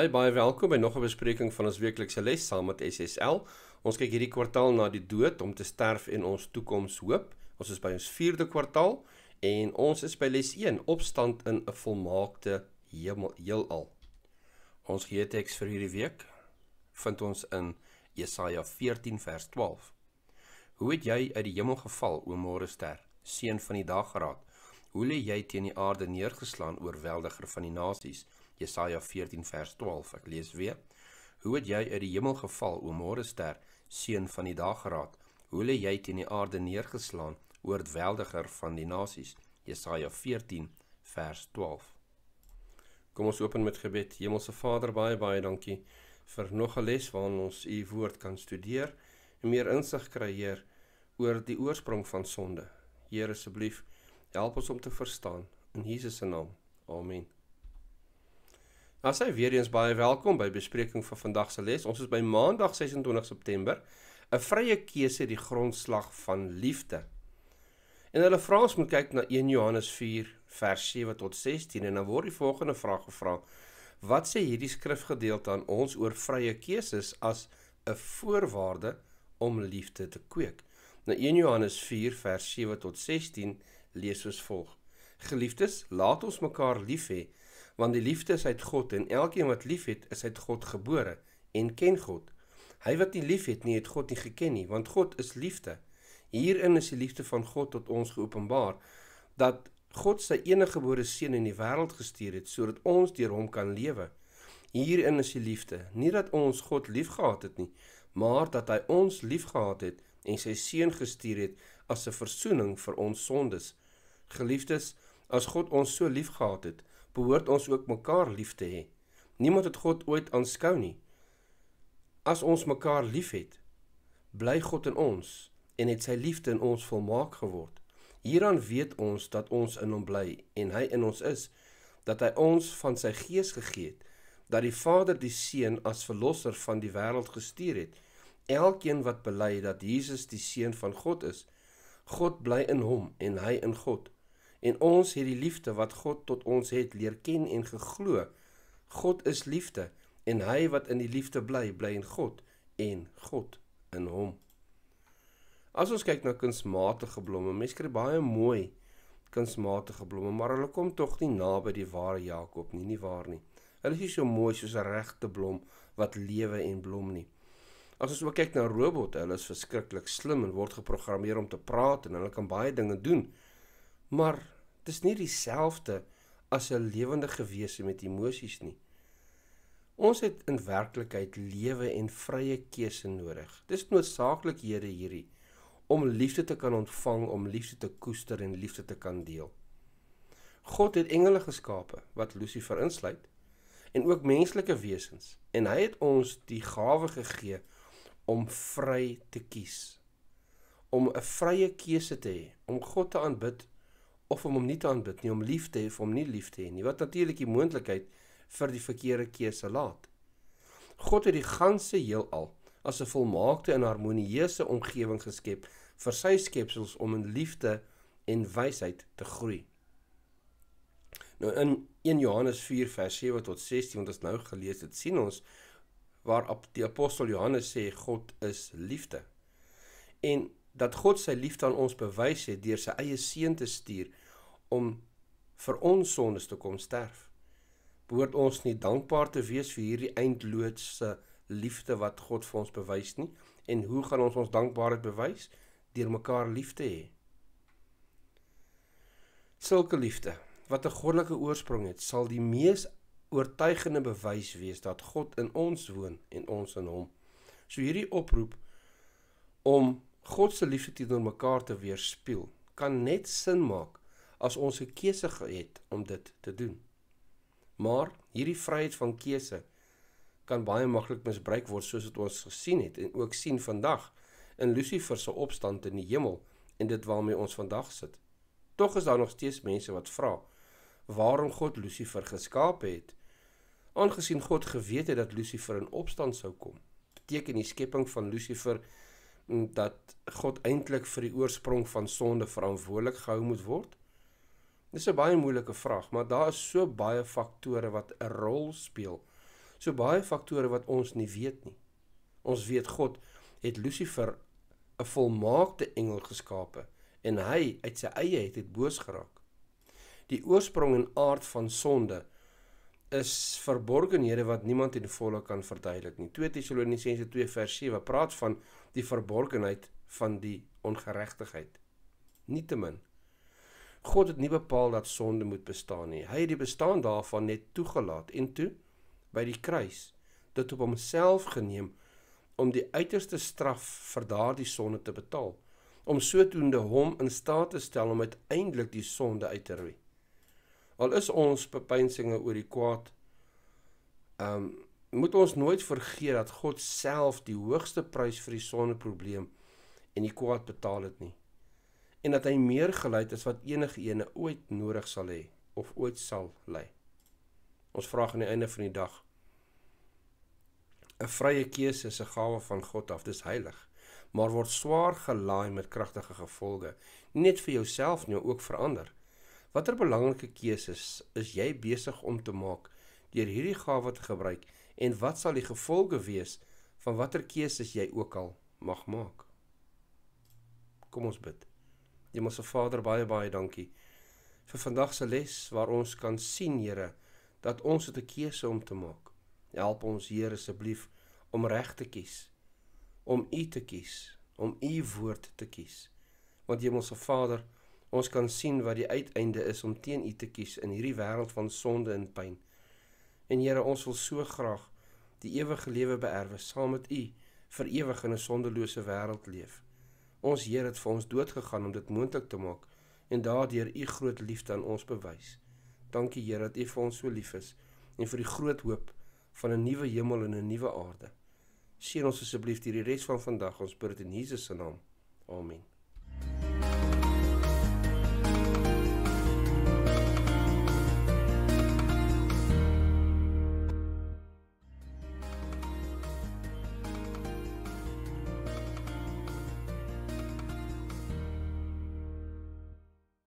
Baie baie welkom by nog 'n bespreking van ons weeklikse les saam met SSL. Ons kyk hierdie kwartaal na die dood om te sterf en ons toekoms hoop. Ons is by ons 4de kwartaal en ons is by les 1 opstand in 'n volmaakte hemel heelal. Ons gee teks vir hierdie week vind ons in Jesaja 14 vers 12. Hoe het jy uit die hemel geval, o môre ster, seun van die dagraad? Hoe lê jy teen die aarde neergeslaan, oorweldiger van die nasies? Jesaja 14 vers 12. Ek lees weer. Hoe het jy uit die hemel geval, o môre ster, seun van die dageraad? Hoe lê jy teen die aarde neergeslaan, oordweldiger van die nasies? Jesaja 14 vers 12. Kom ons open met gebed. Hemelse Vader, baie baie dankie vir nog 'n les waarin ons u woord kan studeer en meer insig kry hier oor die oorsprong van sonde. Here asseblief, help ons om te verstaan in Jesus se naam. Amen. Ons sê weer eens baie welkom by bespreking van vandag se les. Ons is by Maandag 26 September. 'n Vrye keuse die grondslag van liefde. En hulle vra ons moet kyk na 1 Johannes 4 vers 7 tot 16 en dan word die volgende vraag gevra: Wat sê hierdie skrifgedeelte aan ons oor vrye keuses as 'n voorwaarde om liefde te kweek? Na nou, 1 Johannes 4 vers 7 tot 16 lees ons volg: Geliefdes, laat ons mekaar liefhê want die liefde is uit God en elkeen wat liefhet is uit God gebore en ken God. Hy wat nie liefhet nie, het God nie geken nie, want God is liefde. Hierin is die liefde van God tot ons geopenbaar dat God sy enige gebore seun in die wêreld gestuur het sodat ons deur hom kan lewe. Hierin is die liefde, nie dat ons God liefgehad het nie, maar dat hy ons liefgehad het en sy seun gestuur het as 'n verzoening vir ons sondes. Geliefdes, as God ons so liefgehad het, behoort ons ook mekaar lief te hê. Niemand het God ooit aanskou nie. As ons mekaar liefhet, bly God in ons en het sy liefde in ons volmaak geword. Hieraan weet ons dat ons in hom bly en hy in ons is, dat hy ons van sy gees gegee het, dat die Vader die Seun as verlosser van die wêreld gestuur het. Elkeen wat bely dat Jesus die Seun van God is, God bly in hom en hy in God en ons het die liefde wat God tot ons het leer ken en geglo. God is liefde en hy wat in die liefde bly, bly in God en God in hom. As ons kyk na kunsmatige blomme, mense kry baie mooi kunsmatige blomme, maar hulle kom tog nie naby die ware Jakob nie, nie waar nie. Hulle is nie so mooi soos 'n regte blom wat lewe en blom nie. As ons ook kyk na robotte, hulle is verskriklik slim en word geprogrammeer om te praat en hulle kan baie dinge doen, Maar dit is nie dieselfde as 'n lewendige wese met emosies nie. Ons het in werklikheid lewe en vrye keuse nodig. Dis noodsaaklik, Here, hierdie om liefde te kan ontvang, om liefde te koester en liefde te kan deel. God het engele geskape wat Lucifer insluit en ook menslike wesens en hy het ons die gawe gegee om vry te kies om 'n vrye keuse te hê om God te aanbid of om hom nie te aanbid nie, om lief te hê of om nie lief te hê nie, wat natuurlik die moontlikheid vir die verkeerde keuse laat. God het die ganse heelal as 'n volmaakte en harmonieuse omgewing geskep vir sy skepsels om in liefde en wysheid te groei. Nou in 1 Johannes 4:7 tot 16 wat ons nou gelees het, sien ons waar die apostel Johannes sê God is liefde. En dat God sy liefde aan ons bewys het deur sy eie seun te stuur om vir ons sondes te kom sterf. Behoort ons nie dankbaar te wees vir hierdie eindelose liefde wat God vir ons bewys nie? En hoe gaan ons ons dankbaarheid bewys? Deur mekaar lief te hê. Sulke liefde wat 'n goddelike oorsprong het, sal die mees oortuigende bewys wees dat God in ons woon en ons in hom. So hierdie oproep om God se liefde teenoor mekaar te weerspieël kan net sin maak as ons 'n keuse het om dit te doen. Maar hierdie vryheid van keuse kan baie maklik misbruik word soos wat ons gesien het en ook sien vandag in Lucifer se opstand in die hemel en dit waarmee ons vandag sit. Tog is daar nog steeds mense wat vra waarom God Lucifer geskaap het. Aangesien God geweet het dat Lucifer in opstand sou kom, beteken die skepping van Lucifer dat God eintlik vir die oorsprong van sonde verantwoordelik gehou moet word? Dis 'n baie moeilike vraag, maar daar is so baie faktore wat 'n rol speel. So baie faktore wat ons nie weet nie. Ons weet God het Lucifer 'n volmaakte engel geskape en hy uit sy eie het dit boos geraak. Die oorsprong en aard van sonde is verborgenhede wat niemand in volle kan verduidelik nie. 2 Tessalonisense 2:7 praat van die verborgenheid van die ongeregtigheid. Nietemin God het nie bepaal dat sonde moet bestaan nie. Hy het die bestaan daarvan net toegelaat en toe by die kruis dit op homself geneem om die uiterste straf vir daardie sonde te betaal om sodoende hom in staat te stel om uiteindelik die sonde uit te roei. Al is ons bepeinsinge oor die kwaad, ehm um, moet ons nooit vergeet dat God self die hoogste prys vir die sondeprobleem en die kwaad betaal het nie. En dat hy meer gelei het as wat enige ene ooit nodig sal hê of ooit sal lei. Ons vra aan die einde van die dag 'n vrye keuse is 'n gawe van God af, dis heilig, maar word swaar gelaai met kragtige gevolge, nie net vir jouself nie, maar ook vir ander. Watter belangrike keuses is jy besig om te maak deur hierdie gawe te gebruik en wat sal die gevolge wees van watter keuses jy ook al mag maak? Kom ons bid. Hemelse Vader, baie baie dankie vir vandag se les waar ons kan sien, Here, dat ons het 'n keuse om te maak. Help ons, Here, asseblief om reg te kies, om U te kies, om U woord te kies. Want Hemelse Vader, Ons kan sien wat die uiteinde is om teen U te kies in hierdie wêreld van sonde en pyn. En Here, ons wil so graag die ewige lewe beerwe saam met U vir ewig in 'n sondelose wêreld leef. Ons Here het vir ons dood gegaan om dit moontlik te maak en daardeur U groot liefde aan ons bewys. Dankie Here dat U vir ons so lief is en vir die groot hoop van 'n nuwe hemel en 'n nuwe aarde. Seën ons asseblief hierdie res van vandag. Ons bid dit in Jesus se naam. Amen.